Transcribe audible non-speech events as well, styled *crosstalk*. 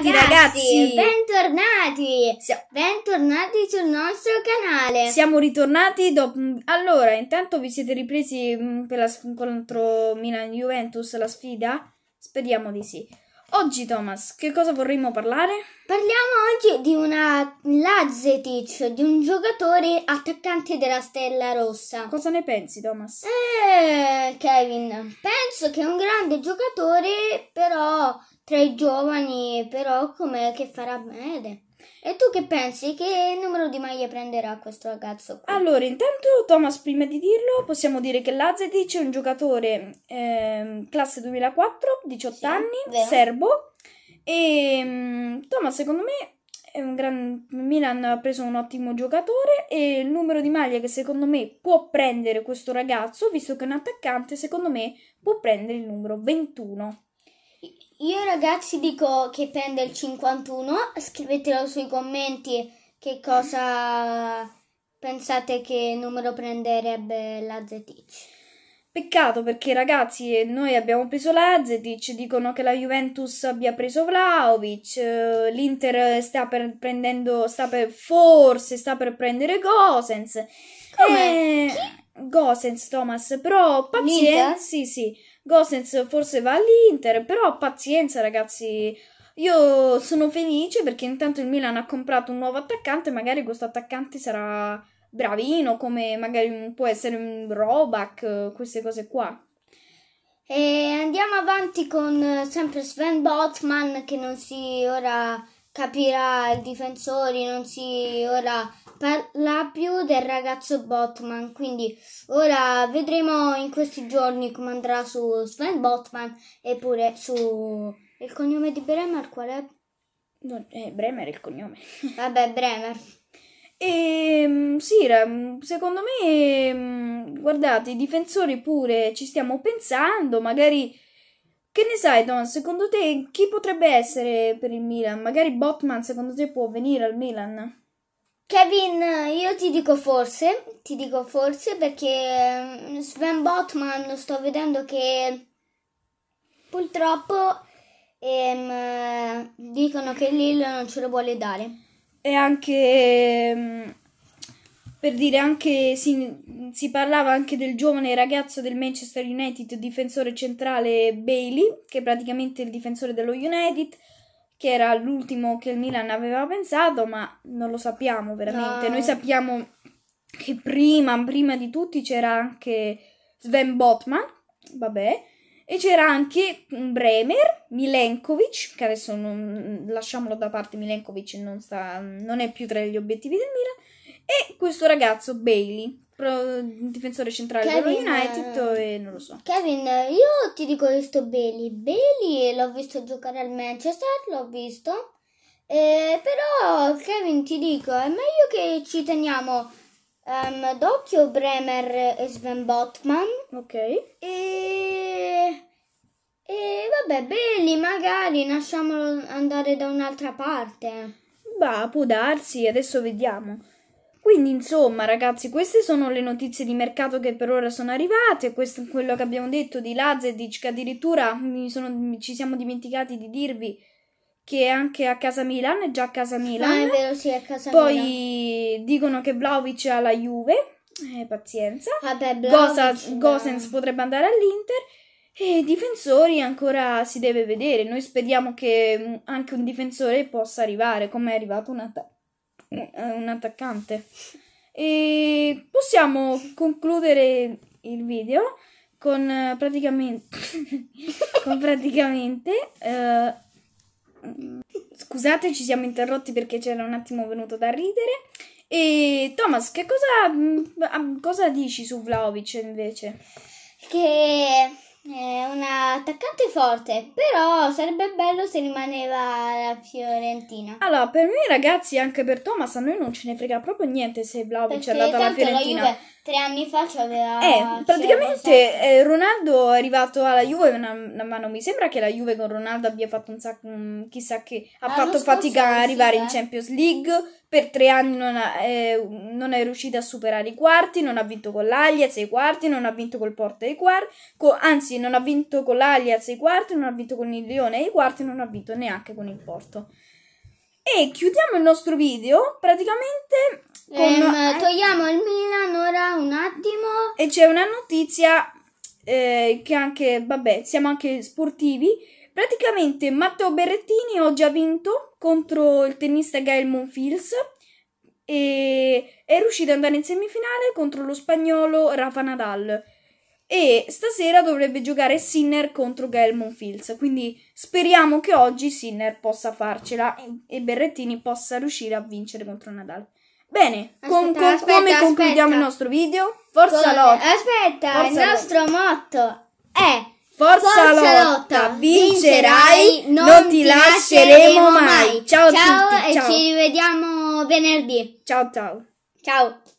Bentornati ragazzi, ragazzi! Bentornati! Siamo... Bentornati sul nostro canale! Siamo ritornati dopo... Mm, allora, intanto vi siete ripresi mm, per la... contro Milan-Juventus la sfida? Speriamo di sì. Oggi Thomas, che cosa vorremmo parlare? Parliamo oggi di una Lazetic, di un giocatore attaccante della Stella Rossa. Cosa ne pensi Thomas? Eh, Kevin, penso che è un grande giocatore, però tra i giovani, però com'è che farà bene. E tu che pensi? Che numero di maglie prenderà questo ragazzo qui? Allora, intanto Thomas, prima di dirlo, possiamo dire che Lazetic è un giocatore eh, classe 2004, 18 sì, anni, vero. serbo. E ehm, Thomas, secondo me, è un gran... Milan ha preso un ottimo giocatore e il numero di maglie che secondo me può prendere questo ragazzo, visto che è un attaccante, secondo me può prendere il numero 21. Io ragazzi dico che prende il 51, scrivetelo sui commenti che cosa pensate che numero prenderebbe la Zetic. Peccato perché ragazzi noi abbiamo preso la Lazetic, dicono che la Juventus abbia preso Vlaovic, eh, l'Inter sta per prendendo, sta per, forse sta per prendere Gosens. Come? E... Eh, Gosens Thomas, però pazienza, sì sì, Gosens forse va all'Inter, però pazienza ragazzi. Io sono felice perché intanto il Milan ha comprato un nuovo attaccante, magari questo attaccante sarà bravino, come magari può essere un Robac, queste cose qua. E andiamo avanti con eh, sempre Sven Botman che non si ora capirà il difensore, non si ora parla più del ragazzo Botman, quindi ora vedremo in questi giorni come andrà su Sven Botman e pure su il cognome di Bremer qual è? No, eh, Bremer è il cognome. *laughs* Vabbè, Bremer. E ehm, sì, secondo me, ehm, guardate, i difensori pure ci stiamo pensando, magari che ne sai, Don? Secondo te chi potrebbe essere per il Milan? Magari Botman, secondo te, può venire al Milan? Kevin, io ti dico forse, ti dico forse perché mm, Sven Botman sto vedendo che purtroppo ehm, dicono che Lille non ce lo vuole dare. E anche mm, per dire anche si, si, parlava anche del giovane ragazzo del Manchester United, difensore centrale Bailey, che è praticamente il difensore dello United, che era l'ultimo che il Milan aveva pensato, ma non lo sappiamo veramente. No. Noi ah. sappiamo che prima, prima di tutti c'era anche Sven Botman, vabbè, e c'era anche Bremer, Milenkovic, che adesso non, lasciamolo da parte, Milenkovic non, sta, non è più tra gli obiettivi del Milan e questo ragazzo, Bailey, pro, difensore centrale Kevin, dello United, eh, e non lo so. Kevin, io ti dico questo Bailey. Bailey l'ho visto giocare al Manchester, l'ho visto. Eh, però, Kevin, ti dico, è meglio che ci teniamo um, d'occhio Bremer e Sven Botman. Ok. E... E vabbè, belli, magari lasciamolo andare da un'altra parte. Bah, può darsi, adesso vediamo. Quindi, insomma, ragazzi, queste sono le notizie di mercato che per ora sono arrivate. Questo è quello che abbiamo detto di Lazedic, che addirittura sono, ci siamo dimenticati di dirvi che è anche a casa Milan, è già a casa Milan. Ah, è vero, sì, è a casa Poi Milan. dicono che Vlaovic ha la Juve, eh, pazienza. Vabbè, Vlaovic, Gosens potrebbe andare all'Inter. E difensori ancora si deve vedere. Noi speriamo che mm, anche un difensore possa arrivare, come è arrivato un attacco un attaccante. E possiamo concludere il video con eh, praticamente, *laughs* con praticamente uh, scusate ci siamo interrotti perché c'era un attimo venuto da ridere e Thomas che cosa, mm, cosa dici su Vlaovic invece? che è un attaccante forte, però sarebbe bello se rimaneva la Fiorentina. Allora, per me ragazzi, anche per Thomas, a noi non ce ne frega proprio niente se Vlaovic è andato alla Fiorentina. La Juve, tre anni fa ci aveva... Eh, certo praticamente eh, Ronaldo è arrivato alla Juve, ma, non mi sembra che la Juve con Ronaldo abbia fatto un sacco... chissà che... ha L'anno fatto fatica a arrivare in eh. Champions League per tre anni non, ha, eh, non è riuscita a superare i quarti, non ha vinto con l'Alias ai quarti, non ha vinto col Porta ai quarti, co- anzi non ha vinto con l'Alias ai quarti, non ha vinto con il Lione ai quarti, non ha vinto neanche con il Porto. E chiudiamo il nostro video praticamente con... Ehm, eh, togliamo il Milan ora un attimo. E c'è una notizia eh, che anche, vabbè, siamo anche sportivi Praticamente Matteo Berrettini ha già vinto contro il tennista Gael Monfils e è riuscito ad andare in semifinale contro lo spagnolo Rafa Nadal. E stasera dovrebbe giocare Sinner contro Gael Monfils. Quindi speriamo che oggi Sinner possa farcela e Berrettini possa riuscire a vincere contro Nadal. Bene, aspetta, con, con, aspetta, come aspetta. concludiamo il nostro video? Forza con... Lotta! Aspetta, Forza il nostro Lotte. motto è Forza, Forza lotta, lotta, vincerai, non, non ti lasceremo mai. mai. Ciao, ciao a tutti, e ciao. ci rivediamo venerdì. Ciao ciao. Ciao.